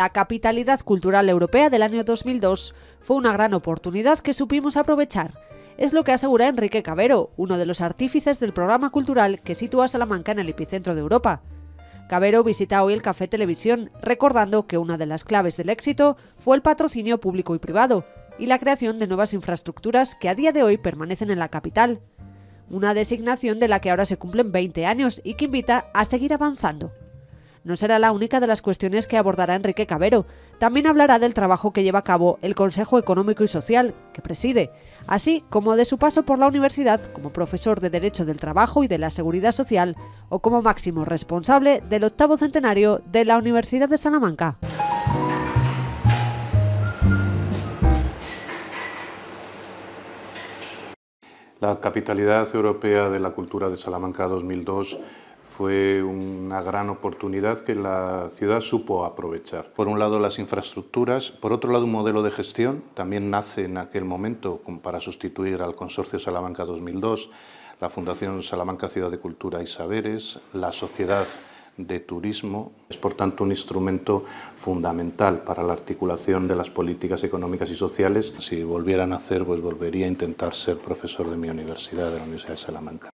la capitalidad cultural europea del año 2002, fue una gran oportunidad que supimos aprovechar. Es lo que asegura Enrique Cabero, uno de los artífices del programa cultural que sitúa Salamanca en el epicentro de Europa. Cabero visita hoy el Café Televisión, recordando que una de las claves del éxito fue el patrocinio público y privado y la creación de nuevas infraestructuras que a día de hoy permanecen en la capital. Una designación de la que ahora se cumplen 20 años y que invita a seguir avanzando no será la única de las cuestiones que abordará Enrique Cabero. También hablará del trabajo que lleva a cabo el Consejo Económico y Social, que preside, así como de su paso por la universidad como profesor de Derecho del Trabajo y de la Seguridad Social o como máximo responsable del octavo centenario de la Universidad de Salamanca. La capitalidad europea de la cultura de Salamanca 2002 fue una gran oportunidad que la ciudad supo aprovechar. Por un lado las infraestructuras, por otro lado un modelo de gestión, también nace en aquel momento para sustituir al Consorcio Salamanca 2002, la Fundación Salamanca Ciudad de Cultura y Saberes, la Sociedad de Turismo. Es por tanto un instrumento fundamental para la articulación de las políticas económicas y sociales. Si volvieran a hacer, pues volvería a intentar ser profesor de mi universidad, de la Universidad de Salamanca.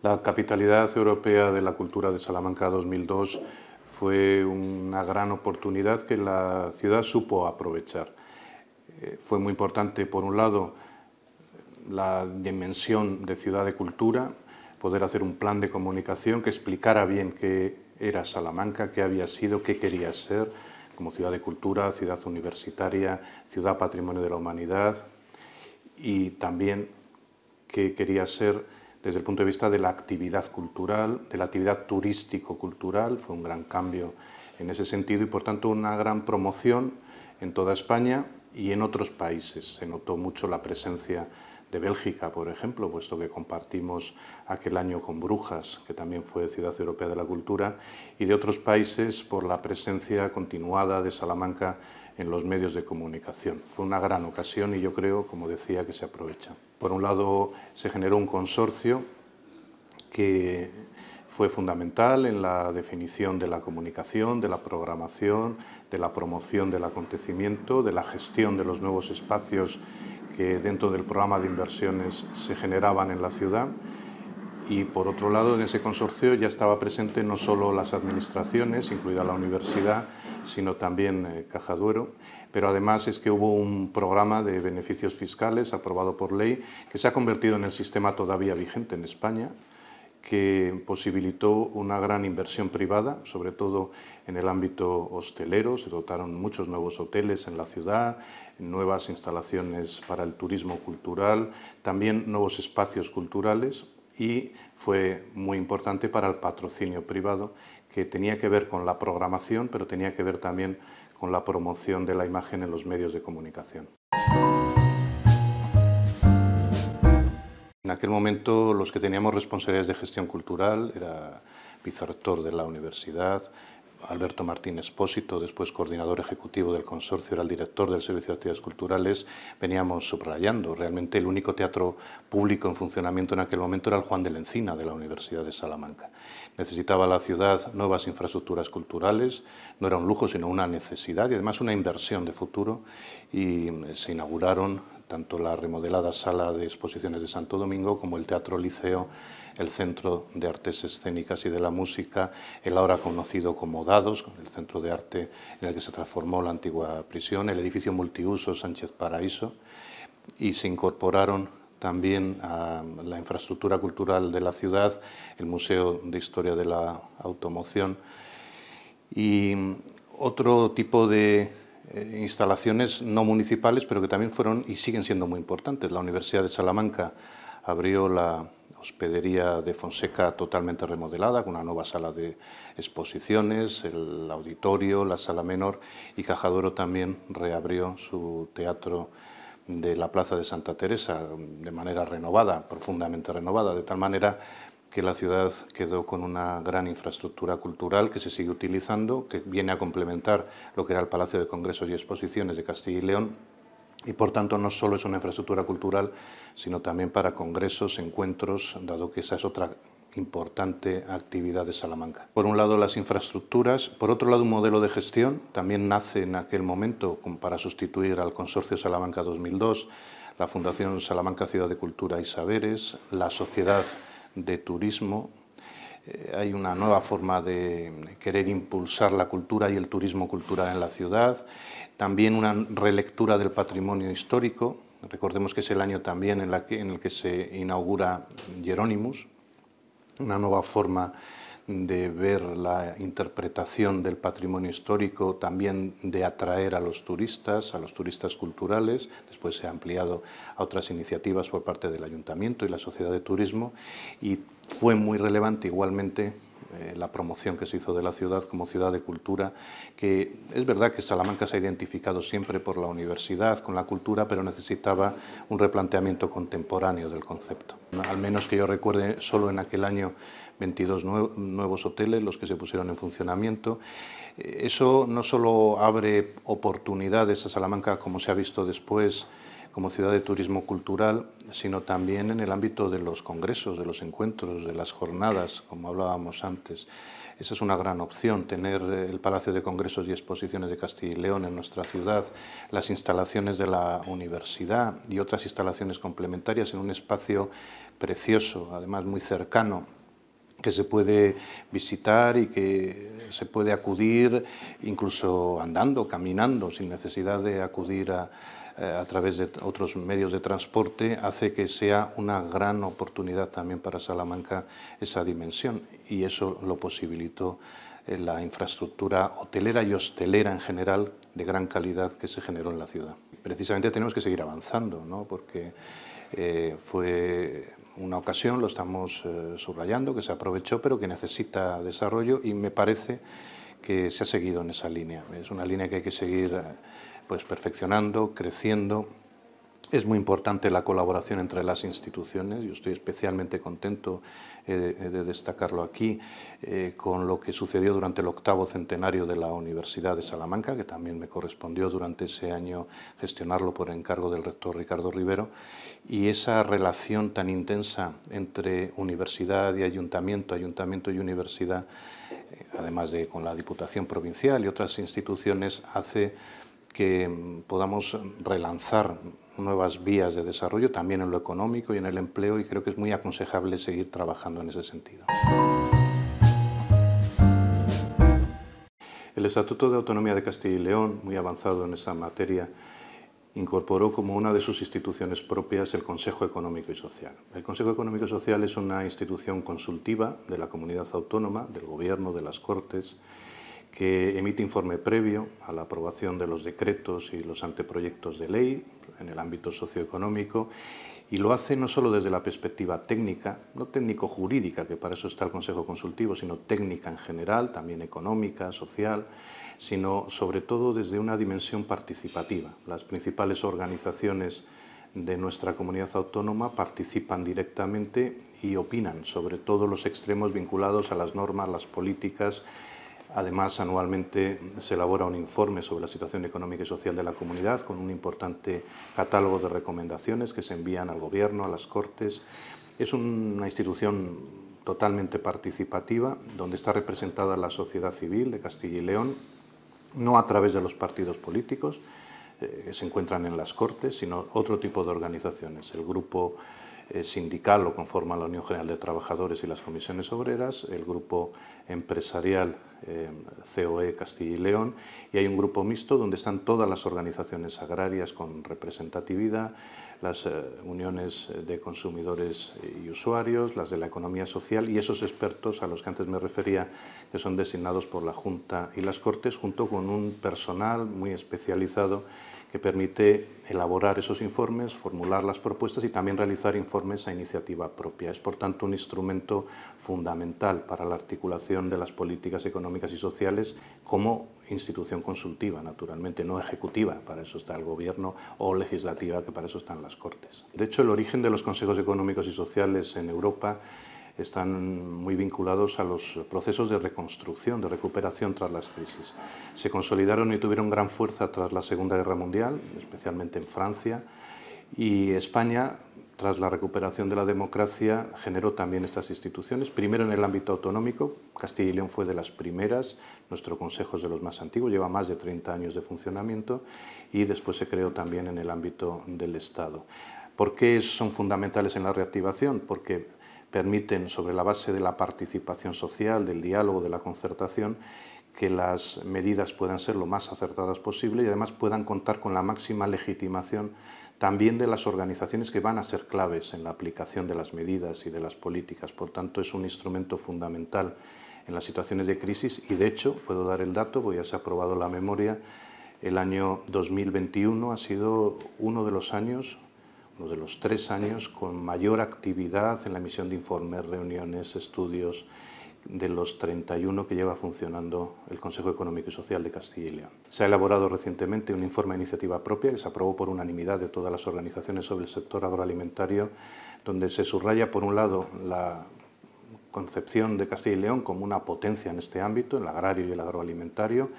La capitalidad europea de la cultura de Salamanca 2002 fue una gran oportunidad que la ciudad supo aprovechar. Eh, fue muy importante, por un lado, la dimensión de ciudad de cultura, poder hacer un plan de comunicación que explicara bien qué era Salamanca, qué había sido, qué quería ser, como ciudad de cultura, ciudad universitaria, ciudad patrimonio de la humanidad, y también qué quería ser desde el punto de vista de la actividad cultural, de la actividad turístico-cultural, fue un gran cambio en ese sentido y por tanto una gran promoción en toda España y en otros países. Se notó mucho la presencia de Bélgica, por ejemplo, puesto que compartimos aquel año con Brujas, que también fue Ciudad Europea de la Cultura, y de otros países por la presencia continuada de Salamanca en los medios de comunicación. Fue una gran ocasión y yo creo, como decía, que se aprovecha. Por un lado, se generó un consorcio que fue fundamental en la definición de la comunicación, de la programación, de la promoción del acontecimiento, de la gestión de los nuevos espacios que dentro del programa de inversiones se generaban en la ciudad. Y por otro lado, en ese consorcio ya estaba presente no solo las administraciones, incluida la universidad, sino también eh, Caja Duero. Pero además es que hubo un programa de beneficios fiscales aprobado por ley que se ha convertido en el sistema todavía vigente en España, que posibilitó una gran inversión privada, sobre todo en el ámbito hostelero. Se dotaron muchos nuevos hoteles en la ciudad, nuevas instalaciones para el turismo cultural, también nuevos espacios culturales y fue muy importante para el patrocinio privado que tenía que ver con la programación, pero tenía que ver también con la promoción de la imagen en los medios de comunicación. En aquel momento los que teníamos responsabilidades de gestión cultural era vicerrector de la universidad, Alberto Martín Espósito, después coordinador ejecutivo del consorcio, era el director del Servicio de Actividades Culturales, veníamos subrayando. Realmente el único teatro público en funcionamiento en aquel momento era el Juan de la Encina de la Universidad de Salamanca. Necesitaba la ciudad nuevas infraestructuras culturales, no era un lujo, sino una necesidad y además una inversión de futuro y se inauguraron tanto la remodelada sala de exposiciones de Santo Domingo como el Teatro Liceo, el Centro de Artes Escénicas y de la Música, el ahora conocido como Dados, el centro de arte en el que se transformó la antigua prisión, el edificio multiuso Sánchez Paraíso, y se incorporaron también a la infraestructura cultural de la ciudad, el Museo de Historia de la Automoción y otro tipo de eh, instalaciones no municipales, pero que también fueron y siguen siendo muy importantes. La Universidad de Salamanca abrió la hospedería de Fonseca totalmente remodelada, con una nueva sala de exposiciones, el auditorio, la sala menor, y Cajadoro también reabrió su teatro de la Plaza de Santa Teresa de manera renovada, profundamente renovada, de tal manera que la ciudad quedó con una gran infraestructura cultural que se sigue utilizando, que viene a complementar lo que era el Palacio de Congresos y Exposiciones de Castilla y León, y por tanto no solo es una infraestructura cultural, sino también para congresos, encuentros, dado que esa es otra importante actividad de Salamanca. Por un lado las infraestructuras, por otro lado un modelo de gestión, también nace en aquel momento para sustituir al Consorcio Salamanca 2002, la Fundación Salamanca Ciudad de Cultura y Saberes, la Sociedad de turismo. Eh, hay una nueva forma de querer impulsar la cultura y el turismo cultural en la ciudad. También una relectura del patrimonio histórico. Recordemos que es el año también en, el que se inaugura Jerónimos, una nueva forma de ver la interpretación del patrimonio histórico, también de atraer a los turistas, a los turistas culturales. Después se ha ampliado a otras iniciativas por parte del Ayuntamiento y la Sociedad de Turismo. Y fue muy relevante igualmente eh, la promoción que se hizo de la ciudad como ciudad de cultura, que es verdad que Salamanca se ha identificado siempre por la universidad, con la cultura, pero necesitaba un replanteamiento contemporáneo del concepto. Al menos que yo recuerde, solo en aquel año 22 nuevos hoteles los que se pusieron en funcionamiento. Eh, eso no solo abre oportunidades a Salamanca, como se ha visto después, como ciudad de turismo cultural, sino también en el ámbito de los congresos, de los encuentros, de las jornadas, como hablábamos antes. Esa es una gran opción, tener eh, el Palacio de Congresos y Exposiciones de Castilla y León en nuestra ciudad, las instalaciones de la universidad y otras instalaciones complementarias en un espacio precioso, además muy cercano que se puede visitar y que se puede acudir incluso andando, caminando, sin necesidad de acudir a, eh, a través de otros medios de transporte hace que sea una gran oportunidad también para Salamanca esa dimensión y eso lo posibilitó eh, la infraestructura hotelera y hostelera en general de gran calidad que se generó en la ciudad. Precisamente tenemos que seguir avanzando, ¿no? porque eh, fue una ocasión, lo estamos eh, subrayando, que se aprovechó, pero que necesita desarrollo y me parece que se ha seguido en esa línea. Es una línea que hay que seguir eh, pues, perfeccionando, creciendo. Es muy importante la colaboración entre las instituciones. Yo estoy especialmente contento eh, eh, de destacarlo aquí eh, con lo que sucedió durante el octavo centenario de la Universidad de Salamanca, que también me correspondió durante ese año gestionarlo por encargo del rector Ricardo Rivero, y esa relación tan intensa entre universidad y ayuntamiento, ayuntamiento y universidad, además de con la Diputación Provincial y otras instituciones, hace que mm, podamos relanzar nuevas vías de desarrollo, también en lo económico y en el empleo, y creo que es muy aconsejable seguir trabajando en ese sentido. El Estatuto de Autonomía de Castilla y León, muy avanzado en esa materia, incorporó como una de sus instituciones propias el Consejo Económico y Social. El Consejo Económico y Social es una institución consultiva de la comunidad autónoma, del Gobierno, de las Cortes, que emite informe previo a la aprobación de los decretos y los anteproyectos de ley en el ámbito socioeconómico y lo hace no solo desde la perspectiva técnica, no técnico-jurídica, que para eso está el Consejo Consultivo, sino técnica en general, también económica, social, sino sobre todo desde una dimensión participativa. Las principales organizaciones de nuestra comunidad autónoma participan directamente y opinan sobre todos los extremos vinculados a las normas, las políticas Además, anualmente se elabora un informe sobre la situación económica y social de la comunidad con un importante catálogo de recomendaciones que se envían al Gobierno, a las Cortes. Es una institución totalmente participativa, donde está representada la sociedad civil de Castilla y León, no a través de los partidos políticos que eh, se encuentran en las Cortes, sino otro tipo de organizaciones, el grupo eh, sindical lo conforman la Unión General de Trabajadores y las comisiones obreras, el grupo empresarial eh, COE Castilla y León, y hay un grupo mixto donde están todas las organizaciones agrarias con representatividad, las eh, uniones de consumidores y usuarios, las de la economía social y esos expertos a los que antes me refería, que son designados por la Junta y las Cortes, junto con un personal muy especializado que permite elaborar esos informes, formular las propuestas y también realizar informes a iniciativa propia. Es, por tanto, un instrumento fundamental para la articulación de las políticas económicas y sociales como institución consultiva, naturalmente, no ejecutiva, para eso está el Gobierno, o legislativa, que para eso están las Cortes. De hecho, el origen de los consejos económicos y sociales en Europa están muy vinculados a los procesos de reconstrucción, de recuperación tras las crisis. Se consolidaron y tuvieron gran fuerza tras la Segunda Guerra Mundial, especialmente en Francia, y España, tras la recuperación de la democracia, generó también estas instituciones, primero en el ámbito autonómico, Castilla y León fue de las primeras, nuestro Consejo es de los más antiguos, lleva más de 30 años de funcionamiento, y después se creó también en el ámbito del Estado. ¿Por qué son fundamentales en la reactivación? Porque permiten, sobre la base de la participación social, del diálogo, de la concertación, que las medidas puedan ser lo más acertadas posible y además puedan contar con la máxima legitimación también de las organizaciones que van a ser claves en la aplicación de las medidas y de las políticas. Por tanto, es un instrumento fundamental en las situaciones de crisis y, de hecho, puedo dar el dato, voy ya se ha aprobado la memoria, el año 2021 ha sido uno de los años uno de los tres años con mayor actividad en la emisión de informes, reuniones, estudios de los 31 que lleva funcionando el Consejo Económico y Social de Castilla y León. Se ha elaborado recientemente un informe de iniciativa propia que se aprobó por unanimidad de todas las organizaciones sobre el sector agroalimentario, donde se subraya, por un lado, la concepción de Castilla y León como una potencia en este ámbito, el agrario y el agroalimentario,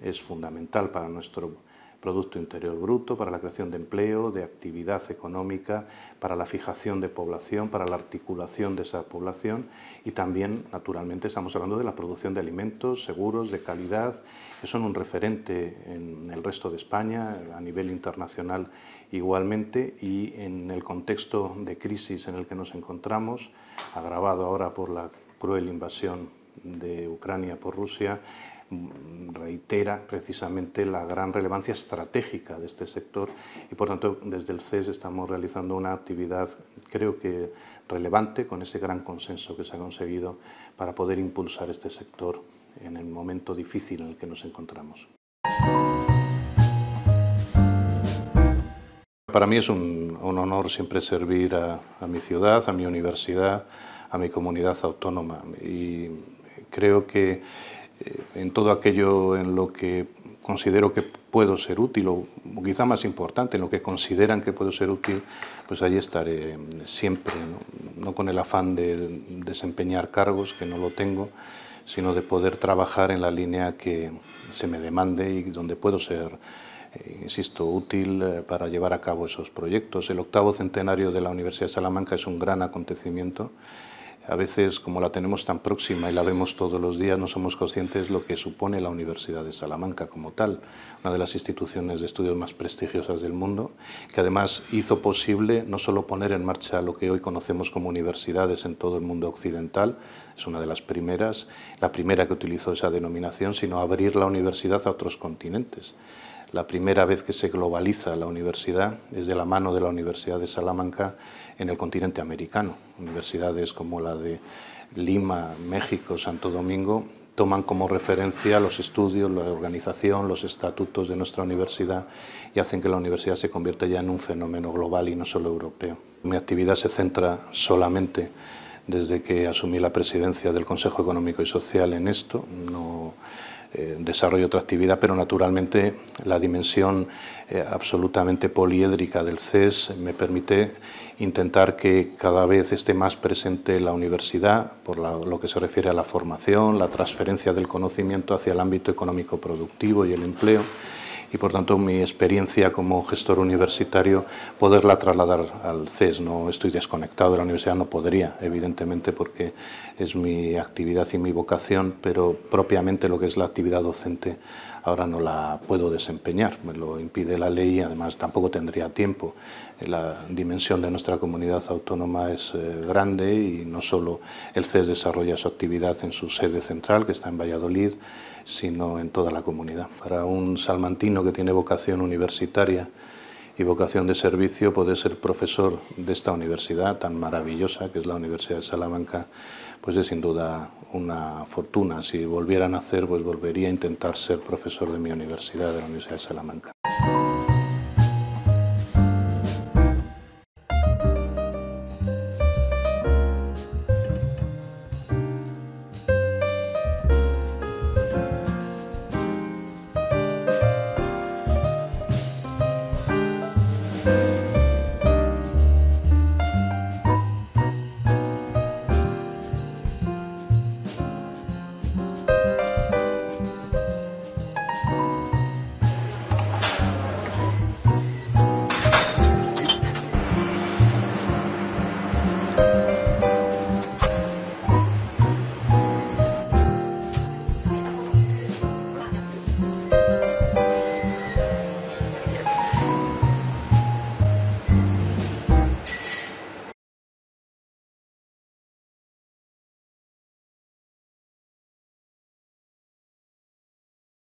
es fundamental para nuestro Producto Interior Bruto, para la creación de empleo, de actividad económica, para la fijación de población, para la articulación de esa población y también, naturalmente, estamos hablando de la producción de alimentos seguros, de calidad, que son un referente en el resto de España, a nivel internacional igualmente y en el contexto de crisis en el que nos encontramos, agravado ahora por la cruel invasión de Ucrania por Rusia, Mm, reitera precisamente la gran relevancia estratégica de este sector y por tanto desde el CES estamos realizando una actividad creo que relevante con ese gran consenso que se ha conseguido para poder impulsar este sector en el momento difícil en el que nos encontramos. Para mí es un, honor siempre servir a mi ciudad, a mi universidad, a mi comunidad autónoma y creo que eh, en todo aquello en lo que considero que puedo ser útil, o quizá más importante, en lo que consideran que puedo ser útil, pues allí estaré siempre, no, con el afán de desempeñar cargos, que no lo tengo, sino de poder trabajar en la línea que se me demande y donde puedo ser, eh, insisto, útil eh, para llevar a cabo esos proyectos. El octavo centenario de la Universidad de Salamanca es un gran acontecimiento a veces como la tenemos tan próxima y la vemos todos los días, no somos conscientes de lo que supone la Universidad de Salamanca como tal, una de las instituciones de estudios más prestigiosas del mundo, que además hizo posible no solo poner en marcha lo que hoy conocemos como universidades en todo el mundo occidental, es una de las primeras, la primera que utilizó esa denominación, sino abrir la universidad a otros continentes la primera vez que se globaliza la universidad es de la mano de la Universidad de Salamanca en el continente americano. Universidades como la de Lima, México, Santo Domingo toman como referencia los estudios, la organización, los estatutos de nuestra universidad y hacen que la universidad se convierta ya en un fenómeno global y no solo europeo. Mi actividad se centra solamente desde que asumí la presidencia del Consejo Económico y Social en esto. Eh, desarrollo otra actividad, pero naturalmente la dimensión eh, absolutamente poliédrica del CES me permite intentar que cada vez esté más presente la universidad por lo que se refiere a la formación, la transferencia del conocimiento hacia el ámbito económico productivo y el empleo y por tanto mi experiencia como gestor universitario poderla trasladar al CES. No estoy desconectado de la universidad, no podría, evidentemente, porque es mi actividad y mi vocación, pero propiamente lo que es la actividad docente ahora no la puedo desempeñar, me lo impide la ley y además tampoco tendría tiempo. La dimensión de nuestra comunidad autónoma es eh, grande y no solo el CES desarrolla su actividad en su sede central, que está en Valladolid, sino en toda la comunidad. Para un salmantino que tiene vocación universitaria, y vocación de servicio puede ser profesor de esta universidad tan maravillosa que es la Universidad de Salamanca pues es sin duda una fortuna. Si volviera a nacer, pues volvería a intentar ser profesor de mi universidad, de la Universidad de Salamanca.